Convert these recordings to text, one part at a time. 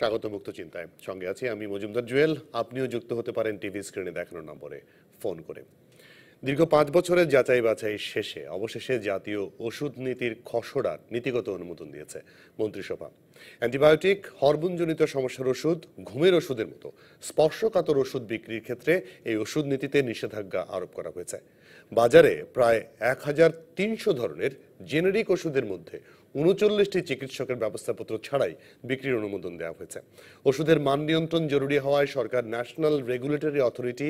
স্বাগত মুক্ত চিন্তায় সঙ্গে আছি আমি মজুমদার জুয়েল আপনিও যুক্ত হতে পারেন টিভি স্ক্রিনে দেখানো নম্বরে ফোন করে দীর্ঘ পাঁচ বছরের যাচাই বাছাই শেষে অবশেষে জাতীয় ওষুধ নীতির খসড়ার নীতিগত অনুমোদন দিয়েছে মন্ত্রিসভা অ্যান্টিবায়োটিক হরমোনজনিত সমস্যার ওষুধ ঘুমের ওষুধের মতো স্পর্শকাতর ওষুধ বিক্রির ক্ষেত্রে এই ওষুধ নীতিতে নিষেধাজ্ঞা আরোপ করা হয়েছে বাজারে প্রায় এক হাজার তিনশো ধরনের জেনেরিক ওষুধের মধ্যে উনচল্লিশটি চিকিৎসকের ব্যবস্থাপত্র ছাড়াই বিক্রির অনুমোদন দেওয়া হয়েছে ওষুধের মান নিয়ন্ত্রণ জরুরি হওয়ায় সরকার ন্যাশনাল রেগুলেটরি অথরিটি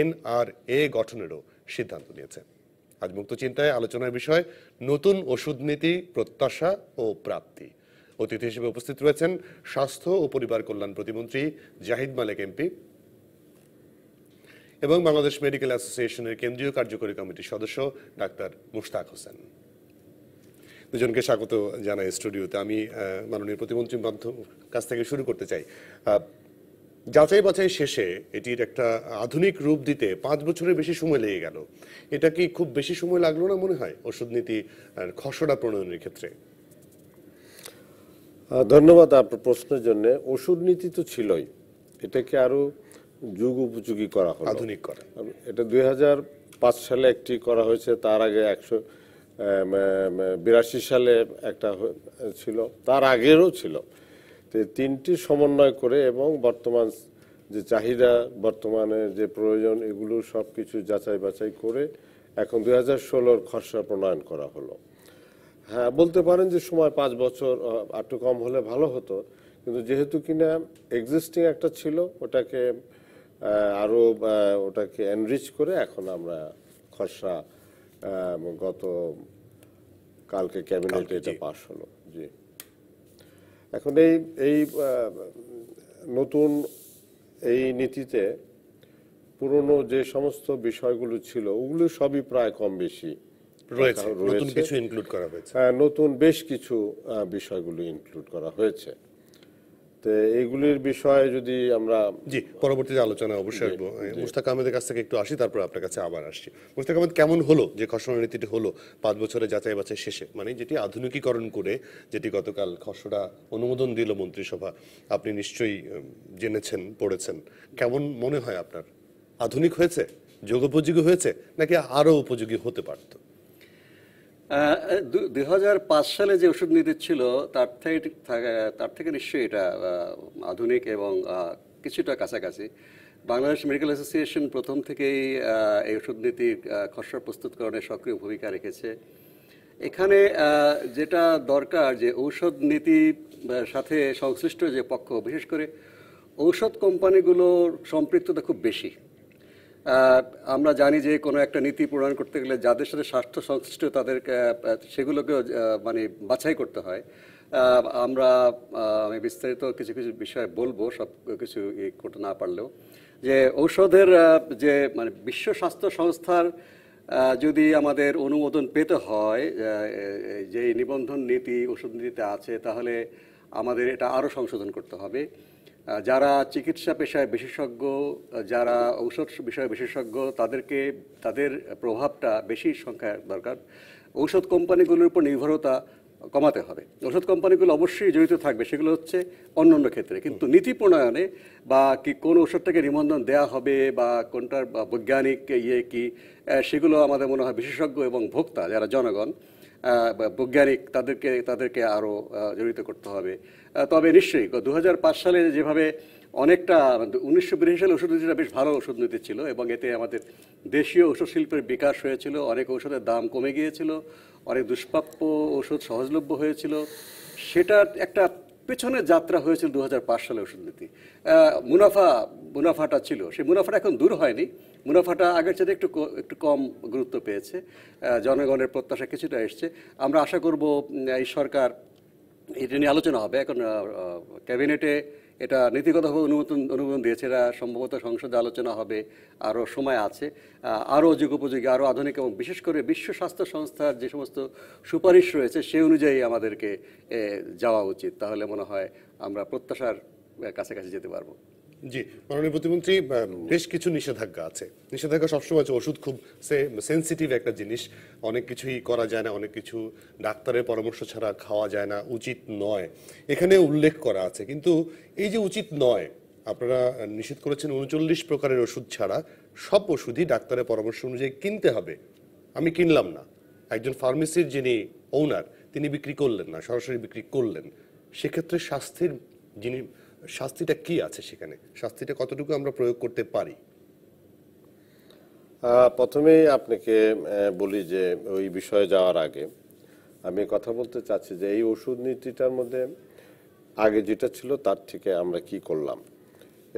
এনআরএ গঠনেরও সিদ্ধান্ত নিয়েছে আজ মুক্ত চিন্তায় আলোচনার বিষয় নতুন ওষুধ নীতি প্রত্যাশা ও প্রাপ্তি অতিথি হিসেবে উপস্থিত রয়েছেন স্বাস্থ্য ও পরিবার কল্যাণ প্রতিমন্ত্রী জাহিদ মালেক এমপি এবং বাংলাদেশ মেডিকেল অ্যাসোসিয়েশনের কেন্দ্রীয় কার্যকরী কমিটির সদস্য ডাক্তার মুশতাক হোসেন দুজনকে স্বাগত জানাই স্টুডিওতে আমি মাননীয় প্রতিমন্ত্রী মাধ্যম কাছ থেকে শুরু করতে চাই যাচাই বাছাই শেষে এটির একটা আধুনিক রূপ দিতে পাঁচ বছরের বেশি সময় লেগে গেল এটা কি খুব বেশি সময় লাগলো না মনে হয় ওষুধ নীতি খসড়া প্রণয়নের ক্ষেত্রে ধন্যবাদ আপনার প্রশ্নের জন্য ওষুধ নীতি তো ছিলই এটাকে আরো যুগ উপযোগী করা হলো আধুনিক করা এটা দুই সালে একটি করা হয়েছে তার আগে একশো বিরাশি সালে একটা ছিল তার আগেরও ছিল তো তিনটি সমন্বয় করে এবং বর্তমান যে চাহিদা বর্তমানে যে প্রয়োজন এগুলো সব কিছু যাচাই বাছাই করে এখন দুই হাজার ষোলোর খসড়া প্রণয়ন করা হলো হ্যাঁ বলতে পারেন যে সময় পাঁচ বছর একটু কম হলে ভালো হতো কিন্তু যেহেতু কিনা এক্সিস্টিং একটা ছিল ওটাকে আরও ওটাকে এনরিচ করে এখন আমরা খসড়া গত কালকে ক্যাবিনেটে এটা পাশ হলো জি এখন এই এই নতুন এই নীতিতে পুরনো যে সমস্ত বিষয়গুলো ছিল ওগুলো সবই প্রায় কম বেশি রয়েছে নতুন কিছু ইনক্লুড করা হয়েছে হ্যাঁ, নতুন বেশ কিছু বিষয়গুলো ইনক্লুড করা হয়েছে তো এগুলির বিষয়ে যদি আমরা জি পরবর্তীতে আলোচনা অবশ্যই আসবো মুস্তাক আহমেদের কাছ থেকে একটু আসি তারপর আপনার কাছে আবার আসছি মুস্তাক আহমেদ কেমন হলো যে খসড়া নীতিটি হলো পাঁচ বছরে যাচাই বাছাই শেষে মানে যেটি আধুনিকীকরণ করে যেটি গতকাল খসড়া অনুমোদন দিল মন্ত্রিসভা আপনি নিশ্চয়ই জেনেছেন পড়েছেন কেমন মনে হয় আপনার আধুনিক হয়েছে যোগোপযোগী হয়েছে নাকি আরও উপযোগী হতে পারতো দুই সালে যে ওষুধ নীতি ছিল তার থেকে তার থেকে নিশ্চয়ই এটা আধুনিক এবং কিছুটা কাছাকাছি বাংলাদেশ মেডিকেল অ্যাসোসিয়েশন প্রথম থেকেই এই ওষুধ নীতির খসড়া প্রস্তুতকরণে সক্রিয় ভূমিকা রেখেছে এখানে যেটা দরকার যে ঔষধ নীতি সাথে সংশ্লিষ্ট যে পক্ষ বিশেষ করে ঔষধ কোম্পানিগুলোর সম্পৃক্ততা খুব বেশি আমরা জানি যে কোনো একটা নীতি প্রণয়ন করতে গেলে যাদের সাথে স্বাস্থ্য সংশ্লিষ্ট তাদের সেগুলোকে মানে বাছাই করতে হয় আমরা আমি বিস্তারিত কিছু কিছু বিষয়ে বলবো সব কিছু ইয়ে করতে না পারলেও যে ঔষধের যে মানে বিশ্ব স্বাস্থ্য সংস্থার যদি আমাদের অনুমোদন পেতে হয় যে নিবন্ধন নীতি ওষুধ নীতিতে আছে তাহলে আমাদের এটা আরও সংশোধন করতে হবে যারা চিকিৎসা পেশায় বিশেষজ্ঞ যারা ঔষধ বিষয়ে বিশেষজ্ঞ তাদেরকে তাদের প্রভাবটা বেশি সংখ্যায় দরকার ঔষধ কোম্পানিগুলোর উপর নির্ভরতা কমাতে হবে ওষুধ কোম্পানিগুলো অবশ্যই জড়িত থাকবে সেগুলো হচ্ছে অন্য অন্য ক্ষেত্রে কিন্তু নীতি প্রণয়নে বা কি কোন ওষুধটাকে নিবন্ধন দেয়া হবে বা কোনটার বৈজ্ঞানিক ইয়ে কি সেগুলো আমাদের মনে হয় বিশেষজ্ঞ এবং ভোক্তা যারা জনগণ বৈজ্ঞানিক তাদেরকে তাদেরকে আরও জড়িত করতে হবে তবে নিশ্চয়ই দু সালে যেভাবে অনেকটা মানে উনিশশো বিরাশি সালে ওষুধ নীতিটা বেশ ভালো ওষুধ নীতি ছিল এবং এতে আমাদের দেশীয় ওষুধ শিল্পের বিকাশ হয়েছিল অনেক ওষুধের দাম কমে গিয়েছিল অনেক দুষ্প্রাপ্য ওষুধ সহজলভ্য হয়েছিল সেটা একটা পেছনের যাত্রা হয়েছিল দু সালে ওষুধ নীতি মুনাফা মুনাফাটা ছিল সেই মুনাফাটা এখন দূর হয়নি মুনাফাটা আগের চেয়ে একটু একটু কম গুরুত্ব পেয়েছে জনগণের প্রত্যাশা কিছুটা এসছে আমরা আশা করব এই সরকার এটা নিয়ে আলোচনা হবে এখন ক্যাবিনেটে এটা নীতিগতভাবে অনুমোদন অনুমোদন দিয়েছে এটা সম্ভবত সংসদে আলোচনা হবে আরও সময় আছে আরও যুগোপযোগী আরও আধুনিক এবং বিশেষ করে বিশ্ব স্বাস্থ্য সংস্থার যে সমস্ত সুপারিশ রয়েছে সেই অনুযায়ী আমাদেরকে যাওয়া উচিত তাহলে মনে হয় আমরা প্রত্যাশার কাছাকাছি যেতে পারবো জি মাননীয় প্রতিমন্ত্রী বেশ কিছু নিষেধাজ্ঞা আছে নিষেধাজ্ঞা সবসময় আছে ওষুধ খুব সেন্সিটিভ একটা জিনিস অনেক কিছুই করা যায় না অনেক কিছু ডাক্তারের পরামর্শ ছাড়া খাওয়া যায় না উচিত নয় এখানে উল্লেখ করা আছে কিন্তু এই যে উচিত নয় আপনারা নিষেধ করেছেন উনচল্লিশ প্রকারের ওষুধ ছাড়া সব ওষুধই ডাক্তারের পরামর্শ অনুযায়ী কিনতে হবে আমি কিনলাম না একজন ফার্মেসির যিনি ওনার তিনি বিক্রি করলেন না সরাসরি বিক্রি করলেন সেক্ষেত্রে স্বাস্থ্যের যিনি শাস্তিটা কি আছে সেখানে শাস্তিটা কতটুকু আমরা প্রয়োগ করতে পারি প্রথমেই আপনাকে বলি যে ওই বিষয়ে যাওয়ার আগে আমি কথা বলতে চাচ্ছি যে এই ওষুধ নীতিটার মধ্যে আগে যেটা ছিল তার থেকে আমরা কি করলাম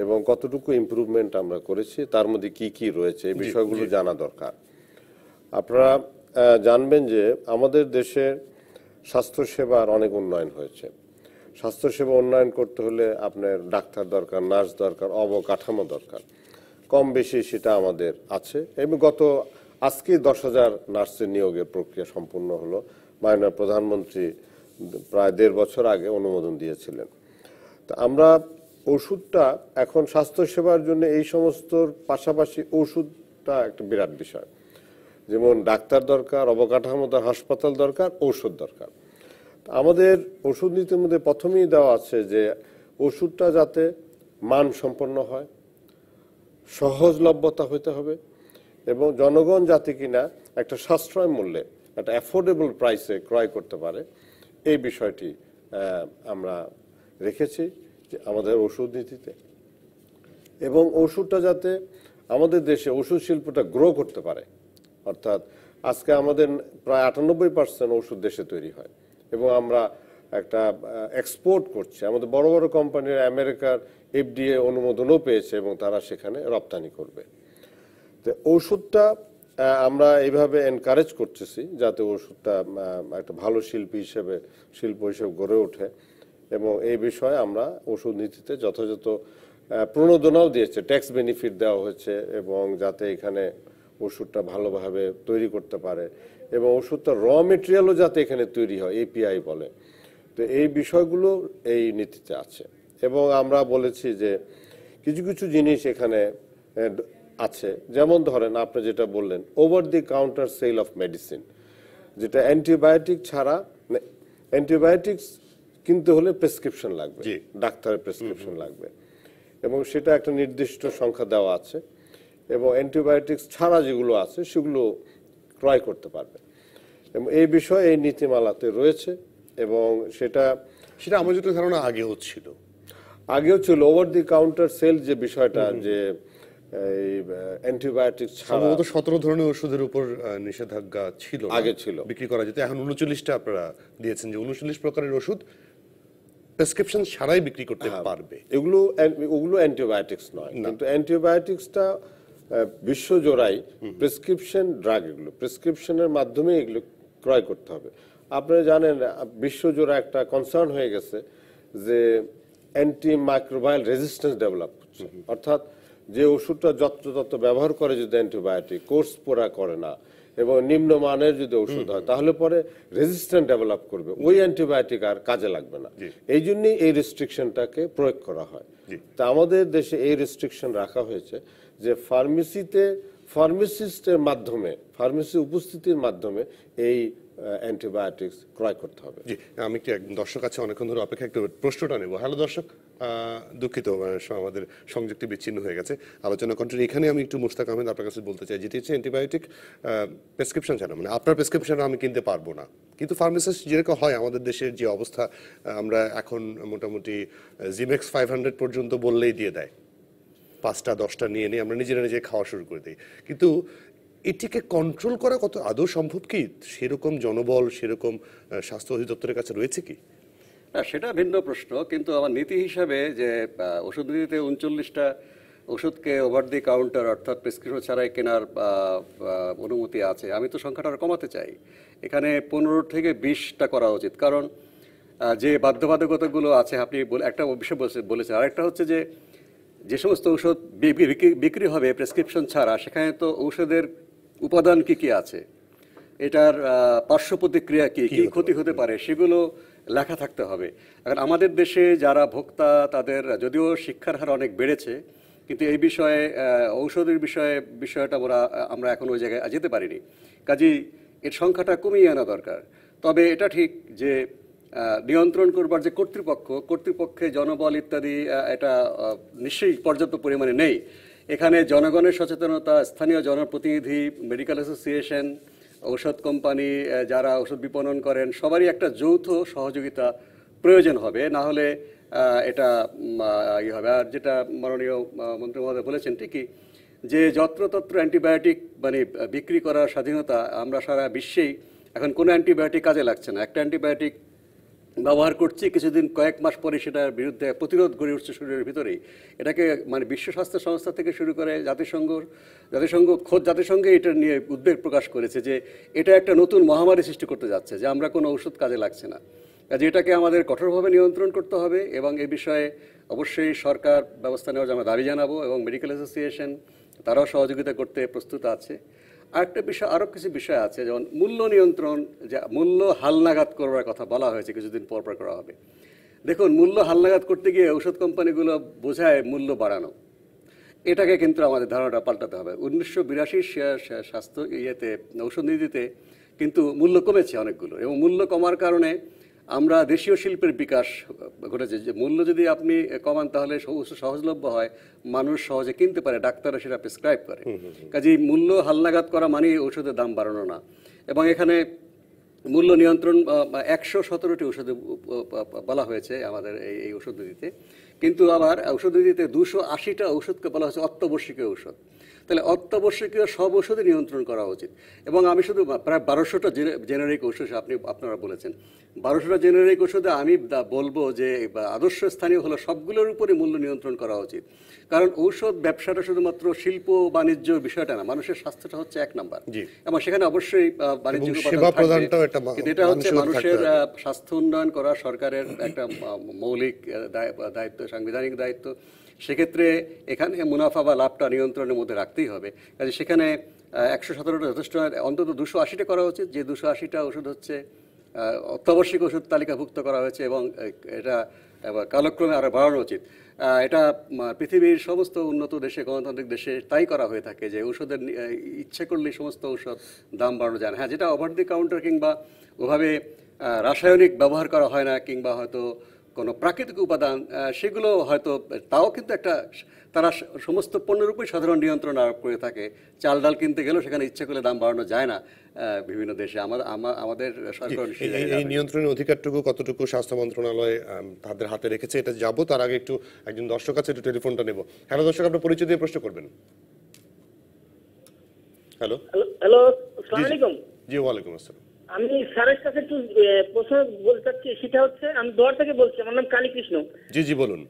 এবং কতটুকু ইম্প্রুভমেন্ট আমরা করেছি তার মধ্যে কি কি রয়েছে এই বিষয়গুলো জানা দরকার আপনারা জানবেন যে আমাদের দেশে স্বাস্থ্যসেবার অনেক উন্নয়ন হয়েছে স্বাস্থ্যসেবা উন্নয়ন করতে হলে আপনার ডাক্তার দরকার নার্স দরকার অবকাঠামো দরকার কম বেশি সেটা আমাদের আছে এবং গত আজকে দশ হাজার নার্সের নিয়োগের প্রক্রিয়া সম্পূর্ণ হলো মাননীয় প্রধানমন্ত্রী প্রায় দেড় বছর আগে অনুমোদন দিয়েছিলেন তা আমরা ওষুধটা এখন স্বাস্থ্যসেবার জন্য এই সমস্তর পাশাপাশি ওষুধটা একটা বিরাট বিষয় যেমন ডাক্তার দরকার অবকাঠামো হাসপাতাল দরকার ঔষধ দরকার আমাদের ওষুধ নীতির মধ্যে প্রথমেই দেওয়া আছে যে ওষুধটা যাতে মান সম্পন্ন হয় সহজলভ্যতা হইতে হবে এবং জনগণ যাতে কিনা একটা সাশ্রয় মূল্যে একটা অ্যাফোর্ডেবল প্রাইসে ক্রয় করতে পারে এই বিষয়টি আমরা রেখেছি যে আমাদের ওষুধ নীতিতে এবং ওষুধটা যাতে আমাদের দেশে ওষুধ শিল্পটা গ্রো করতে পারে অর্থাৎ আজকে আমাদের প্রায় আটানব্বই পার্সেন্ট ওষুধ দেশে তৈরি হয় এবং আমরা একটা এক্সপোর্ট করছে আমাদের বড় বড় কোম্পানির আমেরিকার এফডিএ অনুমোদনও পেয়েছে এবং তারা সেখানে রপ্তানি করবে তো ওষুধটা আমরা এইভাবে এনকারেজ করতেছি যাতে ওষুধটা একটা ভালো শিল্পী হিসেবে শিল্প হিসেবে গড়ে ওঠে এবং এই বিষয়ে আমরা ওষুধ নীতিতে যথাযথ প্রণোদনাও দিয়েছে ট্যাক্স বেনিফিট দেওয়া হয়েছে এবং যাতে এখানে ওষুধটা ভালোভাবে তৈরি করতে পারে এবং ওষুধটা র মেটেরিয়ালও যাতে এখানে তৈরি হয় এপিআই বলে তো এই বিষয়গুলো এই নীতিতে আছে এবং আমরা বলেছি যে কিছু কিছু জিনিস এখানে আছে যেমন ধরেন আপনি যেটা বললেন over the counter sale of medicine যেটা অ্যান্টিবায়োটিক ছাড়া অ্যান্টিবায়োটিক্স মানে কিনতে হলে প্রেসক্রিপশন লাগবে ডাক্তারের প্রেসক্রিপশন লাগবে এবং সেটা একটা নির্দিষ্ট সংখ্যা দেওয়া আছে এবং অ্যান্টিবায়োটিক্স ছাড়া যেগুলো আছে সেগুলো ক্রয় করতে পারবে এবং এই বিষয়ে এই নীতিমালাতে রয়েছে এবং সেটা সেটা আমার যেটা ধারণা আগেও ছিল আগেও ছিল ওভার দি কাউন্টার সেল যে বিষয়টা যে এই অ্যান্টিবায়োটিক সম্ভবত সতেরো ধরনের ওষুধের উপর নিষেধাজ্ঞা ছিল আগে ছিল বিক্রি করা যেত এখন উনচল্লিশটা আপনারা দিয়েছেন যে উনচল্লিশ প্রকারের ওষুধ প্রেসক্রিপশন ছাড়াই বিক্রি করতে হ্যাঁ। পারবে এগুলো ওগুলো অ্যান্টিবায়োটিক্স নয় কিন্তু অ্যান্টিবায়োটিক্সটা বিশ্বজোড়াই প্রেসক্রিপশন ড্রাগ এগুলো প্রেসক্রিপশনের মাধ্যমে এগুলো ক্রয় করতে হবে আপনারা জানেন বিশ্বজোড়া একটা কনসার্ন হয়ে গেছে যে অ্যান্টি মাইক্রোবায়াল রেজিস্ট্যান্স ডেভেলপ হচ্ছে অর্থাৎ যে ওষুধটা যত্রতত্র ব্যবহার করে যদি অ্যান্টিবায়োটিক কোর্স পোড়া করে না এবং নিম্ন মানের যদি ওষুধ হয় তাহলে পরে রেজিস্ট্যান্ট ডেভেলপ করবে ওই অ্যান্টিবায়োটিক আর কাজে লাগবে না এই জন্যই এই রেস্ট্রিকশনটাকে প্রয়োগ করা হয় তা আমাদের দেশে এই রেস্ট্রিকশন রাখা হয়েছে যে ফার্মেসিতে ফার্মেসিস্টের মাধ্যমে ফার্মেসি উপস্থিতির মাধ্যমে এই অ্যান্টিবায়োটিক্স ক্রয় করতে হবে জি আমি কি দর্শক আছে অনেকক্ষণ ধরে অপেক্ষা একটু প্রশ্নটা নেব হ্যালো দর্শক দুঃখিত আমাদের সংযোগটি বিচ্ছিন্ন হয়ে গেছে আলোচনা কন্ট্রোল এখানে আমি একটু মুস্তাক আহমেদ আপনার কাছে বলতে চাই যেটি হচ্ছে অ্যান্টিবায়োটিক প্রেসক্রিপশন ছাড়া মানে আপনার প্রেসক্রিপশন আমি কিনতে পারবো না কিন্তু ফার্মেসিস্ট যেরকম হয় আমাদের দেশের যে অবস্থা আমরা এখন মোটামুটি জিমেক্স ফাইভ হান্ড্রেড পর্যন্ত বললেই দিয়ে দেয় পাঁচটা দশটা নিয়ে নিয়ে আমরা নিজেরা নিজে খাওয়া শুরু করে দিই কিন্তু এটিকে কন্ট্রোল করা কত আদৌ সম্ভব কি সেরকম জনবল সেরকম স্বাস্থ্য অধিদপ্তরের কাছে রয়েছে কি না সেটা ভিন্ন প্রশ্ন কিন্তু আমার নীতি হিসাবে যে ওষুধ নীতিতে উনচল্লিশটা ওষুধকে ওভার দি কাউন্টার অর্থাৎ প্রেসক্রিপশন ছাড়াই কেনার অনুমতি আছে আমি তো সংখ্যাটা কমাতে চাই এখানে পনেরো থেকে বিশটা করা উচিত কারণ যে বাধ্যবাধকতাগুলো আছে আপনি একটা বিষয় বলেছেন আরেকটা হচ্ছে যে যে সমস্ত ঔষধ বিক্রি হবে প্রেসক্রিপশন ছাড়া সেখানে তো ঔষধের উপাদান কি কি আছে এটার পার্শ্ব প্রতিক্রিয়া কি কি ক্ষতি হতে পারে সেগুলো লেখা থাকতে হবে এখন আমাদের দেশে যারা ভোক্তা তাদের যদিও শিক্ষার হার অনেক বেড়েছে কিন্তু এই বিষয়ে ঔষধের বিষয়ে বিষয়টা ওরা আমরা এখন ওই জায়গায় যেতে পারিনি কাজেই এর সংখ্যাটা কমিয়ে আনা দরকার তবে এটা ঠিক যে নিয়ন্ত্রণ করবার যে কর্তৃপক্ষ কর্তৃপক্ষে জনবল ইত্যাদি এটা নিশ্চয়ই পর্যাপ্ত পরিমাণে নেই এখানে জনগণের সচেতনতা স্থানীয় জনপ্রতিনিধি মেডিকেল অ্যাসোসিয়েশন ঔষধ কোম্পানি যারা ওষুধ বিপণন করেন সবারই একটা যৌথ সহযোগিতা প্রয়োজন হবে না হলে এটা ইয়ে হবে আর যেটা মাননীয় মন্ত্রী মহোদয় বলেছেন ঠিকই যে যত্রতত্র অ্যান্টিবায়োটিক মানে বিক্রি করার স্বাধীনতা আমরা সারা বিশ্বেই এখন কোনো অ্যান্টিবায়োটিক কাজে লাগছে না একটা অ্যান্টিবায়োটিক ব্যবহার করছি কিছুদিন কয়েক মাস পরে সেটার বিরুদ্ধে প্রতিরোধ গড়ে উঠছে শরীরের ভিতরে এটাকে মানে বিশ্ব স্বাস্থ্য সংস্থা থেকে শুরু করে জাতিসংঘ জাতিসংঘ খোদ জাতিসংঘে এটা নিয়ে উদ্বেগ প্রকাশ করেছে যে এটা একটা নতুন মহামারী সৃষ্টি করতে যাচ্ছে যে আমরা কোনো ঔষধ কাজে লাগছে না কাজে এটাকে আমাদের কঠোরভাবে নিয়ন্ত্রণ করতে হবে এবং এ বিষয়ে অবশ্যই সরকার ব্যবস্থা নেওয়ার আমরা দাবি জানাবো এবং মেডিকেল অ্যাসোসিয়েশন তারাও সহযোগিতা করতে প্রস্তুত আছে আরেকটা বিষয় আরও কিছু বিষয় আছে যেমন মূল্য নিয়ন্ত্রণ যা মূল্য হালনাগাদ করার কথা বলা হয়েছে কিছুদিন পর পর করা হবে দেখুন মূল্য হালনাগাদ করতে গিয়ে ঔষধ কোম্পানিগুলো বোঝায় মূল্য বাড়ানো এটাকে কিন্তু আমাদের ধারণাটা পাল্টাতে হবে উনিশশো বিরাশি স্বাস্থ্য ইয়েতে ঔষধ নীতিতে কিন্তু মূল্য কমেছে অনেকগুলো এবং মূল্য কমার কারণে আমরা দেশীয় শিল্পের বিকাশ ঘটেছে যে মূল্য যদি আপনি কমান তাহলে সহজলভ্য হয় মানুষ সহজে কিনতে পারে ডাক্তাররা সেটা প্রেসক্রাইব করে কাজেই মূল্য হালনাগাদ করা মানে ওষুধের দাম বাড়ানো না এবং এখানে মূল্য নিয়ন্ত্রণ একশো সতেরোটি ওষুধ বলা হয়েছে আমাদের এই ঔষধ নীতিতে কিন্তু আবার ঔষধ নীতিতে দুশো আশিটা ওষুধকে বলা হয়েছে অত্যাবশ্যকীয় ঔষধ তাহলে অত্যাবশ্যকীয় সব ওষুধই নিয়ন্ত্রণ করা উচিত এবং আমি শুধু প্রায় বারোশোটা জেনারিক ওষুধ আপনি আপনারা বলেছেন বারোশোটা জেনারিক ওষুধে আমি বলবো যে আদর্শ স্থানীয় হলো সবগুলোর উপরে মূল্য নিয়ন্ত্রণ করা উচিত কারণ ঔষধ ব্যবসাটা শুধুমাত্র শিল্প বাণিজ্য বিষয়টা না মানুষের স্বাস্থ্যটা হচ্ছে এক নাম্বার এবং সেখানে অবশ্যই বাণিজ্যিক এটা হচ্ছে মানুষের স্বাস্থ্য উন্নয়ন করা সরকারের একটা মৌলিক দায়িত্ব সাংবিধানিক দায়িত্ব সেক্ষেত্রে এখানে মুনাফা বা লাভটা নিয়ন্ত্রণের মধ্যে রাখতেই হবে কাজে সেখানে একশো সতেরোটা যথেষ্ট অন্তত দুশো আশিটা করা উচিত যে দুশো আশিটা ওষুধ হচ্ছে অত্যাবশ্যক ওষুধ তালিকাভুক্ত করা হয়েছে এবং এটা কালক্রমে আরও বাড়ানো উচিত এটা পৃথিবীর সমস্ত উন্নত দেশে গণতান্ত্রিক দেশে তাই করা হয়ে থাকে যে ওষুধের ইচ্ছে করলে সমস্ত ঔষধ দাম বাড়ানো যায় হ্যাঁ যেটা ওভার দি কাউন্টার কিংবা ওভাবে রাসায়নিক ব্যবহার করা হয় না কিংবা হয়তো কোনো প্রাকৃতিক উপাদান সেগুলো হয়তো তাও কিন্তু একটা তারা সমস্ত পণ্যের উপরে সাধারণ নিয়ন্ত্রণ আরোপ করে থাকে চাল ডাল কিনতে গেলেও সেখানে ইচ্ছে করলে দাম বাড়ানো যায় না বিভিন্ন দেশে আমার আমাদের এই নিয়ন্ত্রণের অধিকারটুকু কতটুকু স্বাস্থ্য মন্ত্রণালয় তাদের হাতে রেখেছে এটা যাব তার আগে একটু একজন দর্শক আছে একটু টেলিফোনটা নেব হ্যালো দর্শক আপনার পরিচয় দিয়ে প্রশ্ন করবেন হ্যালো হ্যালো হ্যালো আলাইকুম জি ওয়ালাইকুম আসসালাম আমি স্যারের কাছে একটু প্রশ্ন বলতে চাচ্ছি সেটা হচ্ছে আমি দোয়ার থেকে বলছি আমার নাম কালীকৃষ্ণ জি জি বলুন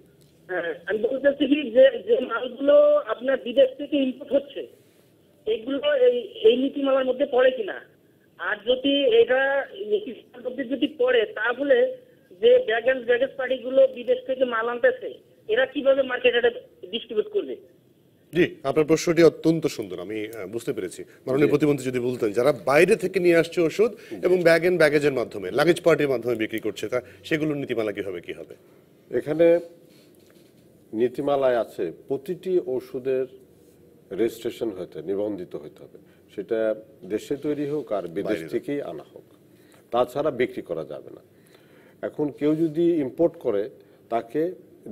হ্যাঁ, আমি বলতে চাচ্ছি যে যে মালগুলো আপনার বিদেশ থেকে ইম্পোর্ট হচ্ছে এইগুলো এই এই নীতিমালার মধ্যে পড়ে কিনা আর যদি এটা মধ্যে যদি পড়ে তাহলে যে ব্যাগেন্স ব্যাগেজ পার্টিগুলো বিদেশ থেকে মাল আনতেছে এরা কিভাবে মার্কেটে ডিস্ট্রিবিউট করবে জি আপনার প্রশ্নটি অত্যন্ত সুন্দর আমি বুঝতে পেরেছি মাননীয় প্রতিমন্ত্রী যদি বলতেন যারা বাইরে থেকে নিয়ে আসছে ওষুধ এবং ব্যাগ এন্ড ব্যাগেজের মাধ্যমে লাগেজ পার্টির মাধ্যমে বিক্রি করছে তা সেগুলোর নীতিমালা কি হবে কি হবে এখানে নীতিমালায় আছে প্রতিটি ওষুধের রেজিস্ট্রেশন হতে নিবন্ধিত হতে হবে সেটা দেশে তৈরি হোক আর বিদেশ থেকেই আনা হোক তাছাড়া বিক্রি করা যাবে না এখন কেউ যদি ইম্পোর্ট করে তাকে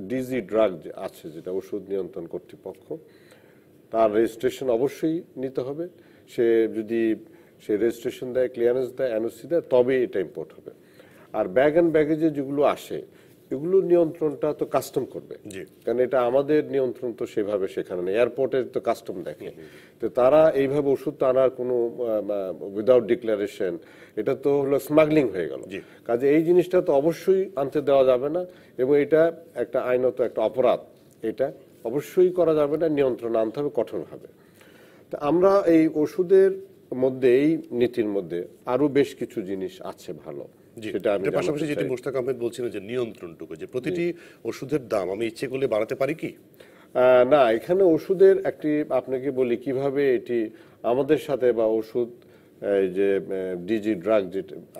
ডিজি ড্রাগ আছে যেটা ওষুধ নিয়ন্ত্রণ কর্তৃপক্ষ তার রেজিস্ট্রেশন অবশ্যই নিতে হবে সে যদি সে রেজিস্ট্রেশন দেয় ক্লিয়ারেন্স দেয় এনওসি দেয় তবে এটা ইম্পোর্ট হবে আর ব্যাগ অ্যান্ড ব্যাগেজে যেগুলো আসে এগুলো নিয়ন্ত্রণটা তো কাস্টম করবে কারণ এটা আমাদের নিয়ন্ত্রণ তো সেভাবে সেখানে নেই এয়ারপোর্টের তো কাস্টম দেখে তো তারা এইভাবে ওষুধ আনার কোনো উইদাউট ডিক্লারেশন এটা তো হলো স্মাগলিং হয়ে গেল কাজে এই জিনিসটা তো অবশ্যই আনতে দেওয়া যাবে না এবং এটা একটা আইনত একটা অপরাধ এটা অবশ্যই করা যাবে না নিয়ন্ত্রণ আনতে হবে কঠোরভাবে আমরা এই ওষুধের মধ্যে এই নীতির মধ্যে আরো বেশ কিছু জিনিস আছে ভালো কিভাবে এটি আমাদের সাথে বা ওষুধ যে ডিজি ড্রাগ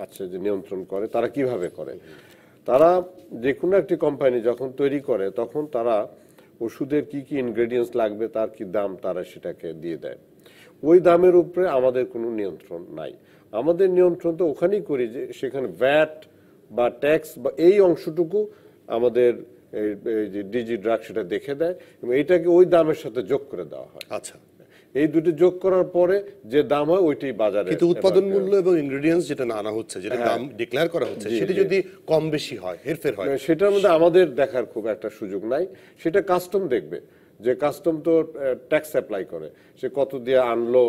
আছে যে নিয়ন্ত্রণ করে তারা কিভাবে করে তারা যে কোনো একটি কোম্পানি যখন তৈরি করে তখন তারা ওষুধের কি কি ইনগ্রেডিয়েন্টস লাগবে তার কি দাম তারা সেটাকে দিয়ে দেয় ওই দামের উপরে আমাদের কোনো নিয়ন্ত্রণ নাই আমাদের নিয়ন্ত্রণ তো ওখানেই করি যে সেখানে ভ্যাট বা ট্যাক্স বা এই অংশটুকু আমাদের যে ডিজি ড্রাগ সেটা দেখে দেয় এবং এটাকে ওই দামের সাথে যোগ করে দেওয়া হয় আচ্ছা এই দুটি যোগ করার পরে যে দাম হয় ওইটাই বাজারে কিন্তু উৎপাদন মূল্য এবং ইনগ্রেডিয়েন্টস যেটা আনা হচ্ছে যেটা হ্যাঁ। দাম ডিক্লেয়ার করা হচ্ছে সেটা যদি কম বেশি হয় হেরফের হয় মানে সেটার মধ্যে আমাদের দেখার খুব একটা সুযোগ নাই সেটা কাস্টম দেখবে যে কাস্টম তো ট্যাক্স অ্যাপ্লাই করে সে কত দিয়ে আনলো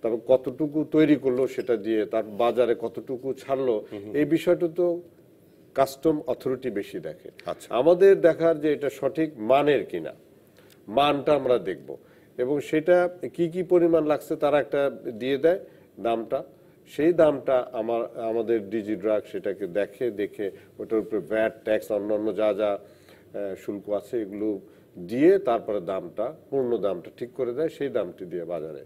তারপর কতটুকু তৈরি করলো সেটা দিয়ে তার বাজারে কতটুকু ছাড়লো এই বিষয়টা তো কাস্টম অথরিটি বেশি দেখে আচ্ছা। আমাদের দেখার যে এটা সঠিক মানের কিনা মানটা আমরা দেখবো এবং সেটা কি কি পরিমাণ লাগছে তারা একটা দিয়ে দেয় দামটা সেই দামটা আমার আমাদের ডিজি ড্রাগ সেটাকে দেখে দেখে ওটার উপরে ভ্যাট ট্যাক্স অন্যান্য যা যা শুল্ক আছে এগুলো দিয়ে তারপরে দামটা পূর্ণ দামটা ঠিক করে দেয় সেই দামটি দিয়ে বাজারে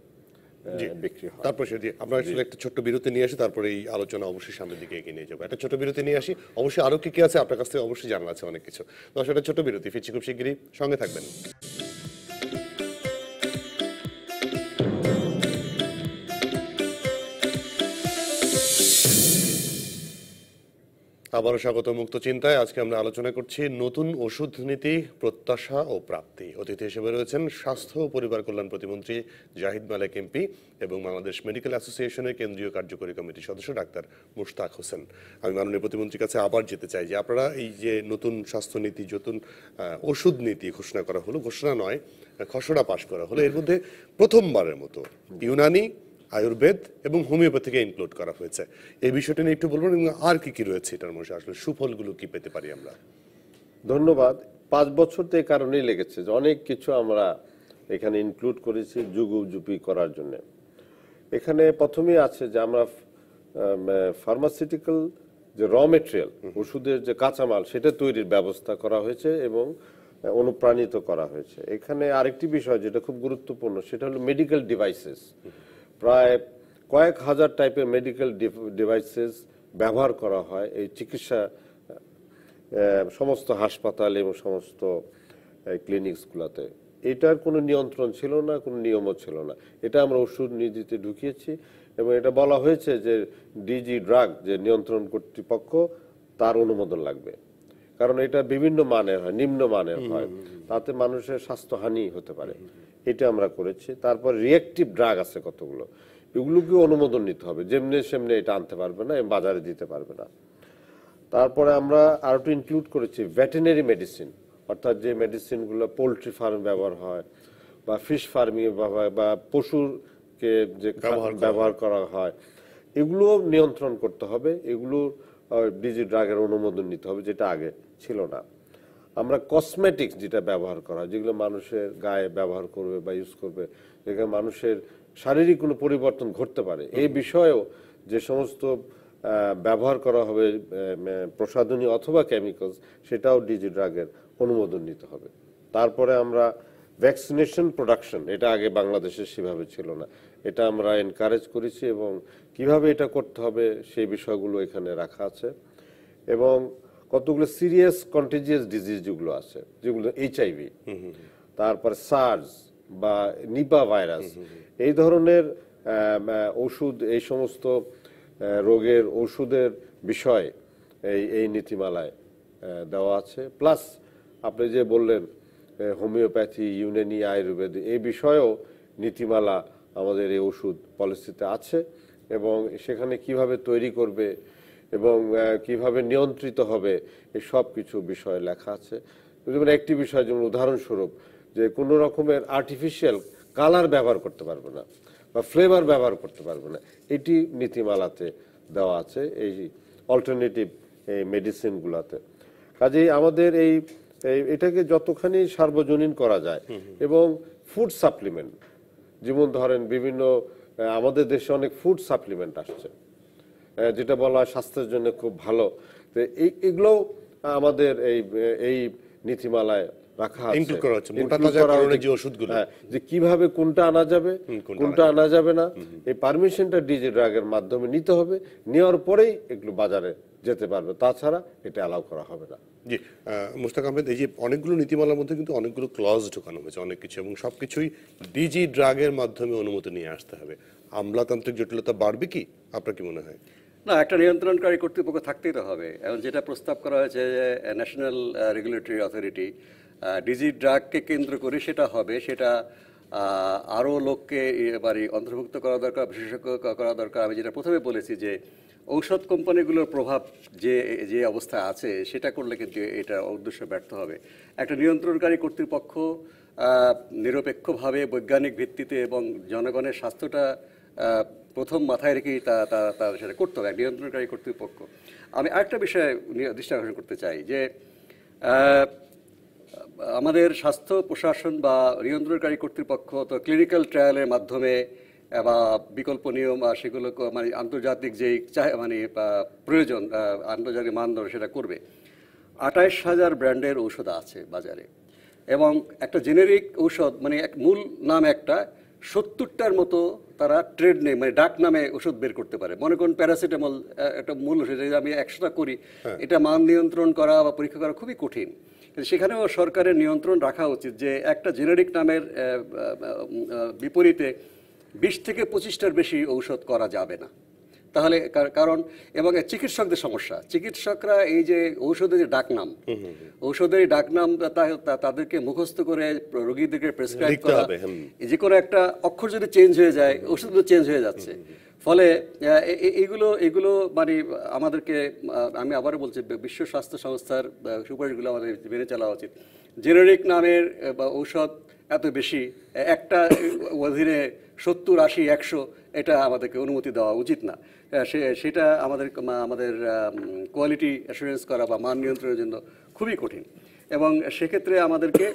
বিক্রি তারপর সেটি আমরা আসলে একটা ছোট্ট বিরতি নিয়ে আসি তারপরে এই আলোচনা অবশ্যই সামনের দিকে এগিয়ে নিয়ে যাবো একটা ছোট বিরতি নিয়ে আসি অবশ্যই আরও কী কী আছে আপনার কাছ থেকে অবশ্যই জানা আছে অনেক কিছু তো একটা ছোট বিরতি ফিরছি খুব শিগগিরই সঙ্গে থাকবেন আবারও স্বাগত মুক্ত চিন্তায় আজকে আমরা আলোচনা করছি নতুন ওষুধ নীতি প্রত্যাশা ও প্রাপ্তি অতিথি হিসেবে রয়েছেন স্বাস্থ্য ও পরিবার কল্যাণ প্রতিমন্ত্রী জাহিদ মালেক এমপি এবং বাংলাদেশ মেডিকেল অ্যাসোসিয়েশনের কেন্দ্রীয় কার্যকরী কমিটির সদস্য ডাক্তার মুশতাক হোসেন আমি মাননীয় প্রতিমন্ত্রীর কাছে আবার যেতে চাই যে আপনারা এই যে নতুন স্বাস্থ্য নীতি নতুন ওষুধ নীতি ঘোষণা করা হলো ঘোষণা নয় খসড়া পাশ করা হলো এর মধ্যে প্রথমবারের মতো ইউনানি আয়ুর্বেদ এবং হোমিওপ্যাথিকে ইনক্লুড করা হয়েছে এই বিষয়টা নিয়ে একটু বলবেন এবং আর কি কি রয়েছে এটার মধ্যে আসলে সুফলগুলো কি পেতে পারি আমরা ধন্যবাদ পাঁচ বছর তো এই কারণেই লেগেছে যে অনেক কিছু আমরা এখানে ইনক্লুড করেছি যুগুজুপি করার জন্য এখানে প্রথমেই আছে যে আমরা ফার্মাসিউটিক্যাল যে র মেটেরিয়াল ওষুধের যে কাঁচামাল সেটা তৈরির ব্যবস্থা করা হয়েছে এবং অনুপ্রাণিত করা হয়েছে এখানে আরেকটি বিষয় যেটা খুব গুরুত্বপূর্ণ সেটা হলো মেডিকেল ডিভাইসেস প্রায় কয়েক হাজার টাইপের মেডিকেল ডিভাইসেস ব্যবহার করা হয় এই চিকিৎসা সমস্ত হাসপাতাল এবং সমস্ত ক্লিনিকসগুলোতে এটার কোনো নিয়ন্ত্রণ ছিল না কোনো নিয়মও ছিল না এটা আমরা ওষুধ নীতিতে ঢুকিয়েছি এবং এটা বলা হয়েছে যে ডিজি ড্রাগ যে নিয়ন্ত্রণ কর্তৃপক্ষ তার অনুমোদন লাগবে কারণ এটা বিভিন্ন মানের হয় নিম্ন মানের হয় তাতে মানুষের স্বাস্থ্যহানি হতে পারে এটা আমরা করেছি তারপর রিয়েক্টিভ ড্রাগ আছে কতগুলো এগুলোকে অনুমোদন নিতে হবে যেমনি সেমনি এটা আনতে পারবে না বাজারে দিতে পারবে না তারপরে আমরা আরও একটু ইনক্লুড করেছি ভেটেনারি মেডিসিন অর্থাৎ যে মেডিসিনগুলো পোলট্রি ফার্ম ব্যবহার হয় বা ফিশ ফার্মিং বা পশুরকে যে ব্যবহার করা হয় এগুলো নিয়ন্ত্রণ করতে হবে এগুলো ডিজি ড্রাগের অনুমোদন নিতে হবে যেটা আগে ছিল না আমরা কসমেটিক্স যেটা ব্যবহার করা যেগুলো মানুষের গায়ে ব্যবহার করবে বা ইউজ করবে যেগুলো মানুষের শারীরিক কোনো পরিবর্তন ঘটতে পারে এই বিষয়েও যে সমস্ত ব্যবহার করা হবে প্রসাধনী অথবা কেমিক্যালস সেটাও ডিজি ড্রাগের অনুমোদন নিতে হবে তারপরে আমরা ভ্যাকসিনেশন প্রোডাকশন এটা আগে বাংলাদেশে সেভাবে ছিল না এটা আমরা এনকারেজ করেছি এবং কিভাবে এটা করতে হবে সেই বিষয়গুলো এখানে রাখা আছে এবং কতগুলো সিরিয়াস কন্টেজিয়াস ডিজিজ যেগুলো আছে যেগুলো এইচআইভি তারপরে সার্জ বা নিপা ভাইরাস এই ধরনের ওষুধ এই সমস্ত রোগের ওষুধের বিষয় এই এই নীতিমালায় দেওয়া আছে প্লাস আপনি যে বললেন হোমিওপ্যাথি ইউনানি আয়ুর্বেদ এই বিষয়েও নীতিমালা আমাদের এই ওষুধ পলিসিতে আছে এবং সেখানে কিভাবে তৈরি করবে এবং কিভাবে নিয়ন্ত্রিত হবে এ সব কিছু বিষয়ে লেখা আছে যেমন একটি বিষয় যেমন উদাহরণস্বরূপ যে কোনো রকমের আর্টিফিশিয়াল কালার ব্যবহার করতে পারবে না বা ফ্লেভার ব্যবহার করতে পারবো না এটি নীতিমালাতে দেওয়া আছে এই অল্টারনেটিভ এই মেডিসিনগুলোতে কাজেই আমাদের এই এটাকে যতখানি সার্বজনীন করা যায় এবং ফুড সাপ্লিমেন্ট যেমন ধরেন বিভিন্ন আমাদের দেশে অনেক ফুড সাপ্লিমেন্ট আসছে যেটা বলা হয় স্বাস্থ্যের জন্য খুব ভালো তো এগুলোও আমাদের এই এই নীতিমালায় রাখা হ্যাঁ, যে কিভাবে কোনটা আনা যাবে কোনটা আনা যাবে না এই পারমিশনটা ডিজি ড্রাগের মাধ্যমে নিতে হবে নেওয়ার পরেই এগুলো বাজারে যেতে পারবে তাছাড়া এটা অ্যালাউ করা হবে না জি মুস্তাক আহমেদ এই যে অনেকগুলো নীতিমালার মধ্যে কিন্তু অনেকগুলো ক্লজ ঢোকানো হয়েছে অনেক কিছু এবং সবকিছুই ডিজি ড্রাগের মাধ্যমে অনুমতি নিয়ে আসতে হবে আমলাতান্ত্রিক জটিলতা বাড়বে কি আপনার কি মনে হয় না একটা নিয়ন্ত্রণকারী কর্তৃপক্ষ থাকতেই তো হবে এবং যেটা প্রস্তাব করা হয়েছে যে ন্যাশনাল রেগুলেটরি অথরিটি ডিজি ড্রাগকে কেন্দ্র করে সেটা হবে সেটা আরও লোককে এবারে মানে অন্তর্ভুক্ত করা দরকার বিশেষজ্ঞ করা দরকার আমি যেটা প্রথমে বলেছি যে ঔষধ কোম্পানিগুলোর প্রভাব যে যে অবস্থা আছে সেটা করলে কিন্তু এটা উদ্দেশ্য ব্যর্থ হবে একটা নিয়ন্ত্রণকারী কর্তৃপক্ষ নিরপেক্ষভাবে বৈজ্ঞানিক ভিত্তিতে এবং জনগণের স্বাস্থ্যটা প্রথম মাথায় রেখেই তা তারা সেটা করতে হবে নিয়ন্ত্রণকারী কর্তৃপক্ষ আমি আরেকটা বিষয়ে দৃষ্টি আকর্ষণ করতে চাই যে আমাদের স্বাস্থ্য প্রশাসন বা নিয়ন্ত্রণকারী কর্তৃপক্ষ তো ক্লিনিক্যাল ট্রায়ালের মাধ্যমে বা বিকল্প নিয়ম আর সেগুলো মানে আন্তর্জাতিক যেই মানে প্রয়োজন আন্তর্জাতিক মানদণ্ড সেটা করবে আটাইশ হাজার ব্র্যান্ডের ঔষধ আছে বাজারে এবং একটা জেনেরিক ঔষধ মানে এক মূল নাম একটা সত্তরটার মতো তারা ট্রেড নেই মানে ডাক নামে ওষুধ বের করতে পারে মনে করুন প্যারাসিটামল একটা মূল ওষুধ আমি একশোটা করি হ্যাঁ। এটা মান নিয়ন্ত্রণ করা বা পরীক্ষা করা খুবই কঠিন সেখানেও সরকারের নিয়ন্ত্রণ রাখা উচিত যে একটা জেনারিক নামের বিপরীতে বিশ থেকে পঁচিশটার বেশি ঔষধ করা যাবে না তাহলে কারণ এবং চিকিৎসকদের সমস্যা চিকিৎসকরা এই যে ঔষধের যে ডাকনাম ঔষধের ডাকনাম তাদেরকে মুখস্থ করে রোগীদেরকে প্রেসক্রাইব করা যে কোনো একটা অক্ষর যদি চেঞ্জ হয়ে যায় ওষুধগুলো চেঞ্জ হয়ে যাচ্ছে ফলে এগুলো এগুলো মানে আমাদেরকে আমি আবারও বলছি বিশ্ব স্বাস্থ্য সংস্থার সুপারিশগুলো আমাদের মেনে চলা উচিত জেনেরিক নামের ঔষধ এত বেশি একটা অধীনে সত্তর আশি একশো এটা আমাদেরকে অনুমতি দেওয়া উচিত না সেটা আমাদের আমাদের কোয়ালিটি অ্যাসুরেন্স করা বা মান নিয়ন্ত্রণের জন্য খুবই কঠিন এবং সেক্ষেত্রে আমাদেরকে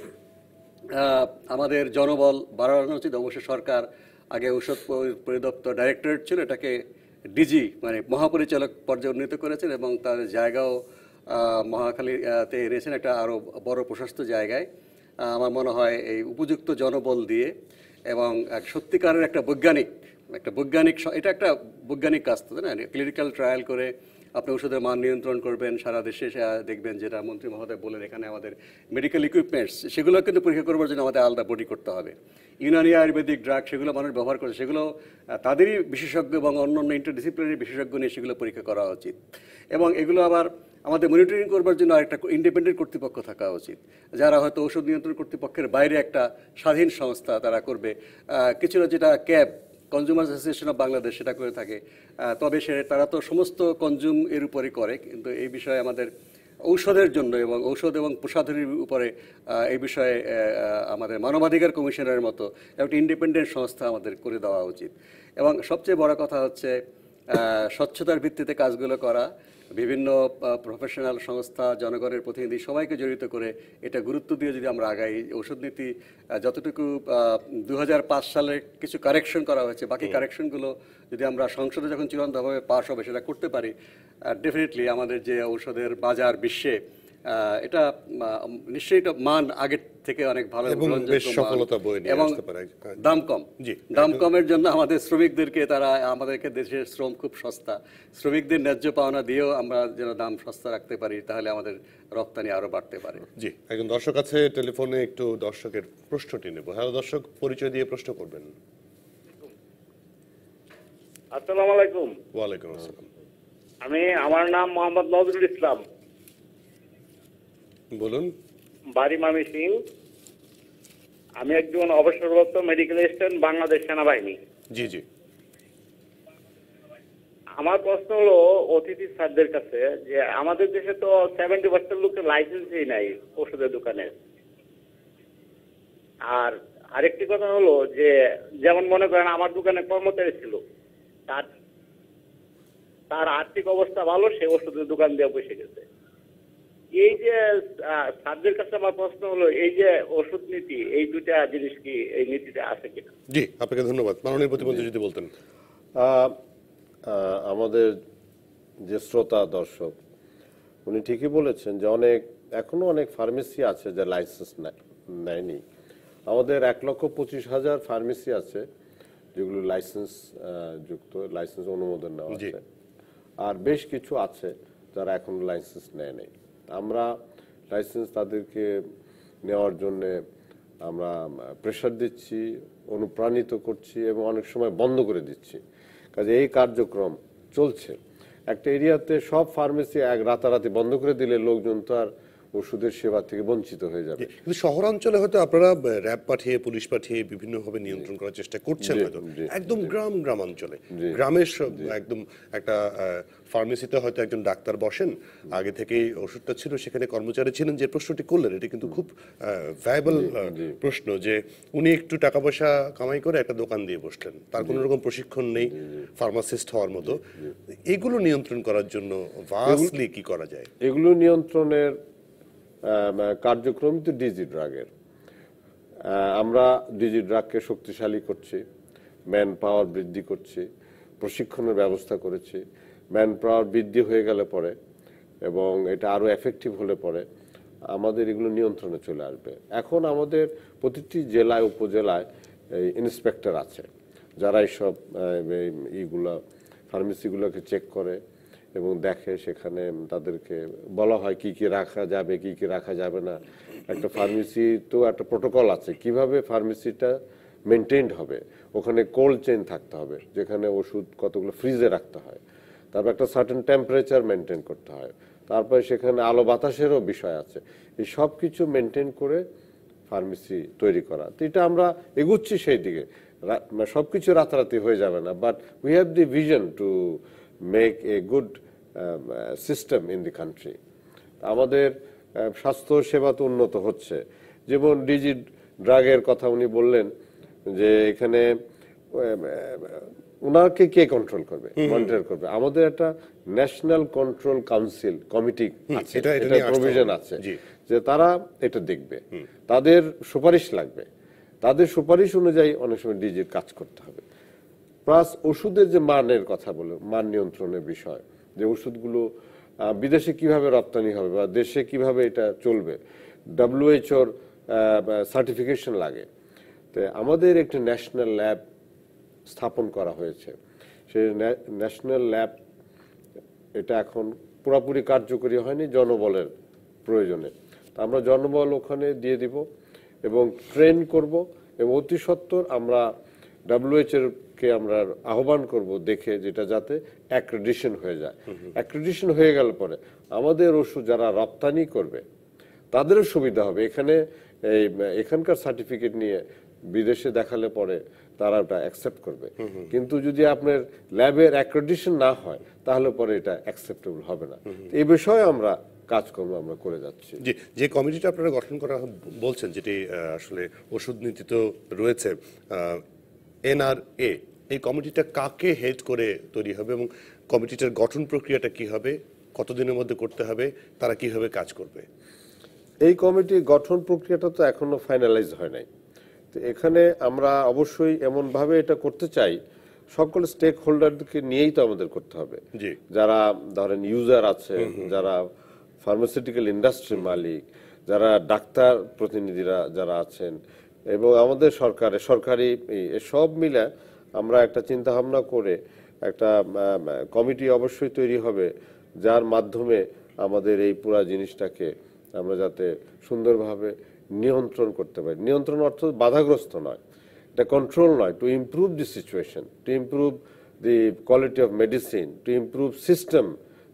আমাদের জনবল বাড়ানো উচিত অবশ্য সরকার আগে ঔষধ পরিদপ্তর ডাইরেক্টরেট ছিল এটাকে ডিজি মানে মহাপরিচালক পর্যায়ে উন্নীত করেছেন এবং তার জায়গাও মহাখালীতে এনেছেন একটা আরও বড় প্রশস্ত জায়গায় আমার মনে হয় এই উপযুক্ত জনবল দিয়ে এবং সত্যিকারের একটা বৈজ্ঞানিক একটা বৈজ্ঞানিক এটা একটা বৈজ্ঞানিক কাজ তো না ক্লিনিক্যাল ট্রায়াল করে আপনি ওষুধের মান নিয়ন্ত্রণ করবেন সারা দেশে দেখবেন যেটা মন্ত্রী মহোদয় বলেন এখানে আমাদের মেডিকেল ইকুইপমেন্টস সেগুলো কিন্তু পরীক্ষা করবার জন্য আমাদের আলাদা বডি করতে হবে ইউনানি আয়ুর্বেদিক ড্রাগ সেগুলো মানুষ ব্যবহার করে সেগুলো তাদেরই বিশেষজ্ঞ এবং অন্য অন্য ইন্টারডিসিপ্লিনের বিশেষজ্ঞ নিয়ে সেগুলো পরীক্ষা করা উচিত এবং এগুলো আবার আমাদের মনিটরিং করবার জন্য একটা ইন্ডিপেন্ডেন্ট কর্তৃপক্ষ থাকা উচিত যারা হয়তো ওষুধ নিয়ন্ত্রণ কর্তৃপক্ষের বাইরে একটা স্বাধীন সংস্থা তারা করবে কিছুটা যেটা CAB consumer association of Bangladesh সেটা করে থাকে তবে সে তারা তো সমস্ত কনজিউম এর উপরে করে কিন্তু এই বিষয়ে আমাদের ঔষধের জন্য এবং ঔষধ এবং প্রসাধনীর উপরে এই বিষয়ে আমাদের মানবাধিকার কমিশনের মতো একটি ইন্ডিপেন্ডেন্ট সংস্থা আমাদের করে দেওয়া উচিত এবং সবচেয়ে বড় কথা হচ্ছে স্বচ্ছতার ভিত্তিতে কাজগুলো করা বিভিন্ন প্রফেশনাল সংস্থা জনগণের প্রতিনিধি সবাইকে জড়িত করে এটা গুরুত্ব দিয়ে যদি আমরা আগাই ওষুধ নীতি যতটুকু দু সালে কিছু কারেকশন করা হয়েছে বাকি কারেকশনগুলো যদি আমরা সংসদে যখন চূড়ান্তভাবে পাশ হবে সেটা করতে পারি ডেফিনেটলি আমাদের যে ঔষধের বাজার বিশ্বে এটা নিশ্চয়ই এটা মান আগের থেকে অনেক ভালো এবং সফলতা বয়ে নিয়ে আসতে পারে দাম কম জি দাম কমের জন্য আমাদের শ্রমিকদেরকে তারা আমাদেরকে দেশের শ্রম খুব সস্তা শ্রমিকদের ন্যায্য পাওনা দিয়েও আমরা যেন দাম সস্তা রাখতে পারি তাহলে আমাদের রপ্তানি আরো বাড়তে পারে জি একজন দর্শক আছে টেলিফোনে একটু দর্শকের প্রশ্নটি নেব হ্যালো দর্শক পরিচয় দিয়ে প্রশ্ন করবেন আসসালামু আলাইকুম ওয়া আলাইকুম আসসালাম আমি আমার নাম মোহাম্মদ নজরুল ইসলাম বলুন বাড়ি মামি সিং আমি একজন অবসরপ্রাপ্ত মেডিকেল স্টুডেন্ট বাংলাদেশ সেনাবাহিনী জি জি আমার প্রশ্ন হলো অতিথি স্যারদের কাছে যে আমাদের দেশে তো সেভেন্টি পার্সেন্ট লোকের লাইসেন্সই নাই ওষুধের দোকানে আর আরেকটি কথা হলো যে যেমন মনে করেন আমার দোকানে কর্মচারী ছিল তার তার আর্থিক অবস্থা ভালো সে ওষুধের দোকান দিয়ে বসে গেছে এই যে সাবজেক্ট কাছে আমার প্রশ্ন হলো এই যে ওষুধ নীতি এই দুটা জিনিস কি এই নীতিতে আছে কিনা জি আপনাকে ধন্যবাদ মাননীয় প্রতিমন্ত্রী যদি বলতেন আমাদের যে শ্রোতা দর্শক উনি ঠিকই বলেছেন যে অনেক এখনো অনেক ফার্মেসি আছে যা লাইসেন্স নেয়নি আমাদের এক লক্ষ পঁচিশ হাজার ফার্মেসি আছে যেগুলো লাইসেন্স যুক্ত লাইসেন্স অনুমোদন নেওয়া আছে আর বেশ কিছু আছে যারা এখন লাইসেন্স নেয় নেই আমরা লাইসেন্স তাদেরকে নেওয়ার জন্যে আমরা প্রেশার দিচ্ছি অনুপ্রাণিত করছি এবং অনেক সময় বন্ধ করে দিচ্ছি কাজে এই কার্যক্রম চলছে একটা এরিয়াতে সব ফার্মেসি এক রাতারাতি বন্ধ করে দিলে লোকজন তো আর ওষুধের সেবা থেকে বঞ্চিত হয়ে যাবে কিন্তু শহরাঞ্চলে হয়তো আপনারা র্যাব পাঠিয়ে পুলিশ পাঠিয়ে বিভিন্নভাবে নিয়ন্ত্রণ করার চেষ্টা করছেন হয়তো একদম গ্রাম গ্রামাঞ্চলে গ্রামের একদম একটা ফার্মেসিতে হয়তো একজন ডাক্তার বসেন আগে থেকে ওষুধটা ছিল সেখানে কর্মচারী ছিলেন যে প্রশ্নটি করলেন এটা কিন্তু খুব ভ্যাবল প্রশ্ন যে উনি একটু টাকা পয়সা কামাই করে একটা দোকান দিয়ে বসলেন তার কোনো রকম প্রশিক্ষণ নেই ফার্মাসিস্ট হওয়ার মতো এগুলো নিয়ন্ত্রণ করার জন্য ভাস্টলি কি করা যায় এগুলো নিয়ন্ত্রণের মানে কার্যক্রম তো ডিজি ড্রাগের আমরা ডিজি ড্রাগকে শক্তিশালী করছি ম্যান পাওয়ার বৃদ্ধি করছি প্রশিক্ষণের ব্যবস্থা করেছি ম্যান পাওয়ার বৃদ্ধি হয়ে গেলে পরে এবং এটা আরও এফেক্টিভ হলে পরে আমাদের এগুলো নিয়ন্ত্রণে চলে আসবে এখন আমাদের প্রতিটি জেলায় উপজেলায় ইন্সপেক্টর আছে যারা এইসব এইগুলো ফার্মেসিগুলোকে চেক করে এবং দেখে সেখানে তাদেরকে বলা হয় কি কি রাখা যাবে কি কি রাখা যাবে না একটা ফার্মেসি তো একটা প্রোটোকল আছে কিভাবে ফার্মেসিটা মেনটেন্ড হবে ওখানে কোল্ড চেন থাকতে হবে যেখানে ওষুধ কতগুলো ফ্রিজে রাখতে হয় তারপর একটা সার্টেন টেম্পারেচার মেনটেন করতে হয় তারপরে সেখানে আলো বাতাসেরও বিষয় আছে এই সব কিছু মেনটেন করে ফার্মেসি তৈরি করা তো এটা আমরা এগুচ্ছি সেই দিকে মানে সব কিছু রাতারাতি হয়ে যাবে না but we have the vision to make a good system in the country আমাদের um, স্বাস্থ্য সেবা তো উন্নত হচ্ছে যেমন ডিজি ড্রাগের কথা উনি বললেন যে এখানে um, uh, উনাকে কে কন্ট্রোল করবে কন্ট্রোল করবে আমাদের একটা national control council committee provision আছে যে তারা এটা দেখবে তাদের সুপারিশ লাগবে তাদের সুপারিশ অনুযায়ী অনেক সময় ডিজির কাজ করতে হবে প্লাস ওষুধের যে মানের কথা বলে মান নিয়ন্ত্রণের বিষয় যে ওষুধগুলো বিদেশে কিভাবে রপ্তানি হবে বা দেশে কিভাবে এটা চলবে ডাব্লিউএইচওর সার্টিফিকেশন লাগে তো আমাদের একটি ন্যাশনাল ল্যাব স্থাপন করা হয়েছে সেই ন্যাশনাল ল্যাব এটা এখন পুরোপুরি কার্যকরী হয়নি জনবলের প্রয়োজনে আমরা জনবল ওখানে দিয়ে দিব এবং ট্রেন করব এবং অতি সত্বর আমরা ডাব্লিউএইচের এর কে আমরা আহ্বান করব দেখে যেটা যাতে অ্যাক্রেডিশন হয়ে যায় অ্যাক্রেডিশন হয়ে গেল পরে আমাদের ওষুধ যারা রপ্তানি করবে তাদেরও সুবিধা হবে এখানে এই এখানকার সার্টিফিকেট নিয়ে বিদেশে দেখালে পরে তারা ওটা অ্যাকসেপ্ট করবে কিন্তু যদি আপনার ল্যাবের অ্যাক্রেডিশন না হয় তাহলে পরে এটা অ্যাকসেপ্টেবল হবে না এই বিষয়ে আমরা কাজকর্ম আমরা করে যাচ্ছি জি যে কমিটিটা আপনারা গঠন করা বলছেন যেটি আসলে ওষুধ তো রয়েছে এনআরএ এই কমিটিটা কাকে হেড করে তৈরি হবে এবং কমিটিটার গঠন প্রক্রিয়াটা কি হবে কতদিনের মধ্যে করতে হবে তারা কিভাবে কাজ করবে এই কমিটি গঠন প্রক্রিয়াটা তো এখনো ফাইনালাইজ হয় নাই তো এখানে আমরা অবশ্যই এমনভাবে এটা করতে চাই সকল স্টেক হোল্ডারকে নিয়েই তো আমাদের করতে হবে যারা ধরেন ইউজার আছে যারা ফার্মাসিউটিক্যাল ইন্ডাস্ট্রির মালিক যারা ডাক্তার প্রতিনিধিরা যারা আছেন এবং আমাদের সরকারে সরকারি সব মিলে আমরা একটা চিন্তা ভাবনা করে একটা কমিটি অবশ্যই তৈরি হবে যার মাধ্যমে আমাদের এই পুরা জিনিসটাকে আমরা যাতে সুন্দরভাবে নিয়ন্ত্রণ করতে পারি নিয়ন্ত্রণ অর্থ বাধাগ্রস্ত নয় এটা কন্ট্রোল নয় to improve the situation to improve the quality of medicine to improve system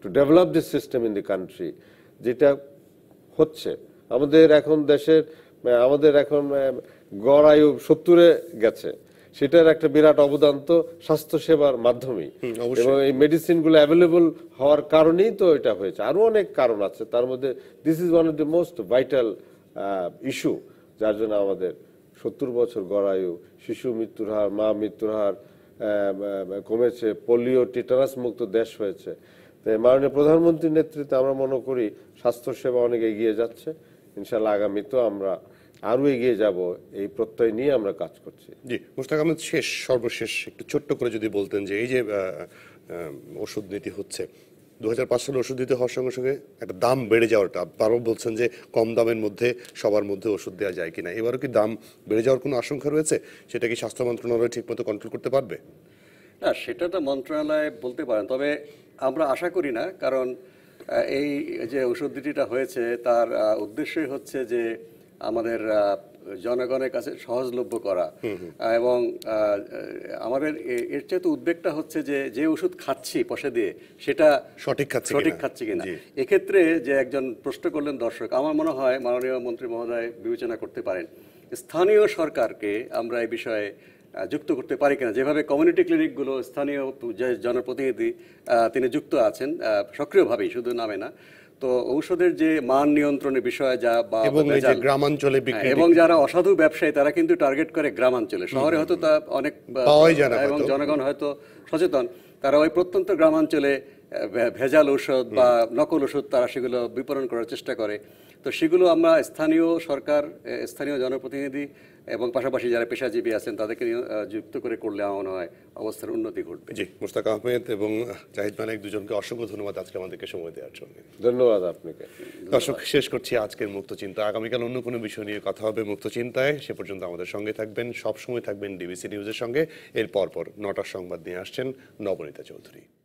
to develop the system in the country যেটা হচ্ছে আমাদের এখন দেশের আমাদের এখন গড় আয়ু সত্তরে গেছে সেটার একটা বিরাট অবদান তো স্বাস্থ্যসেবার মাধ্যমেই এবং এই মেডিসিনগুলো অ্যাভেলেবল হওয়ার কারণেই তো এটা হয়েছে আরো অনেক কারণ আছে তার মধ্যে this is one of the most vital issue যার জন্য আমাদের সত্তর বছর গড়ায়ু শিশু মৃত্যুর হার মা মৃত্যুর হার কমেছে পোলিও টিটানাস মুক্ত দেশ হয়েছে মাননীয় প্রধানমন্ত্রীর নেতৃত্বে আমরা মনে করি স্বাস্থ্যসেবা অনেক এগিয়ে যাচ্ছে ইনশাল্লাহ আগামী তো আমরা আরও এগিয়ে যাব এই প্রত্যয় নিয়ে আমরা কাজ করছি জি মুস্তাক আহমেদ শেষ সর্বশেষ একটু ছোট্ট করে যদি বলতেন যে এই যে ওষুধ নীতি হচ্ছে দু হাজার পাঁচ সালে ওষুধ দিতে হওয়ার সঙ্গে সঙ্গে একটা দাম বেড়ে যাওয়াটা বারবার বলছেন যে কম দামের মধ্যে সবার মধ্যে ওষুধ দেওয়া যায় কিনা এবারও কি দাম বেড়ে যাওয়ার কোনো আশঙ্কা রয়েছে সেটা কি স্বাস্থ্য মন্ত্রণালয় ঠিকমতো কন্ট্রোল করতে পারবে না সেটা তো মন্ত্রণালয় বলতে পারেন তবে আমরা আশা করি না কারণ এই যে ওষুধ নীতিটা হয়েছে তার উদ্দেশ্যই হচ্ছে যে আমাদের জনগণের কাছে সহজলভ্য করা এবং আমাদের এর চেয়ে তো উদ্বেগটা হচ্ছে যে যে ওষুধ খাচ্ছি পশে দিয়ে সেটা সঠিক খাচ্ছে সঠিক খাচ্ছে কিনা এক্ষেত্রে যে একজন প্রশ্ন করলেন দর্শক আমার মনে হয় মাননীয় মন্ত্রী মহোদয় বিবেচনা করতে পারেন স্থানীয় সরকারকে আমরা এই বিষয়ে যুক্ত করতে পারি কিনা যেভাবে কমিউনিটি ক্লিনিকগুলো স্থানীয় জনপ্রতিনিধি তিনি যুক্ত আছেন সক্রিয়ভাবেই শুধু নামে না তো ঔষধের যে মান নিয়ন্ত্রণের বিষয় যা বা গ্রামাঞ্চলে হ্যাঁ, এবং যারা অসাধু ব্যবসায়ী তারা কিন্তু টার্গেট করে গ্রামাঞ্চলে শহরে হয়তো তা অনেক এবং জনগণ হয়তো সচেতন তারা ওই প্রত্যন্ত গ্রামাঞ্চলে ভেজাল ঔষধ বা নকল ওষুধ তারা সেগুলো বিপণন করার চেষ্টা করে তো সেগুলো আমরা স্থানীয় সরকার স্থানীয় জনপ্রতিনিধি এবং পাশাপাশি যারা পেশাজীবী আছেন তাদেরকে যুক্ত করে করলে আমার হয় অবস্থার উন্নতি ঘটবে জি মুস্তাক আহমেদ এবং জাহিদ মালিক দুজনকে অসংখ্য ধন্যবাদ আজকে আমাদেরকে সময় দেওয়ার জন্য ধন্যবাদ আপনাকে দর্শক শেষ করছি আজকের মুক্ত চিন্তা আগামীকাল অন্য কোনো বিষয় নিয়ে কথা হবে মুক্ত চিন্তায় সে পর্যন্ত আমাদের সঙ্গে থাকবেন সবসময় থাকবেন ডিবিসি নিউজের সঙ্গে এর পরপর নটার সংবাদ নিয়ে আসছেন নবনীতা চৌধুরী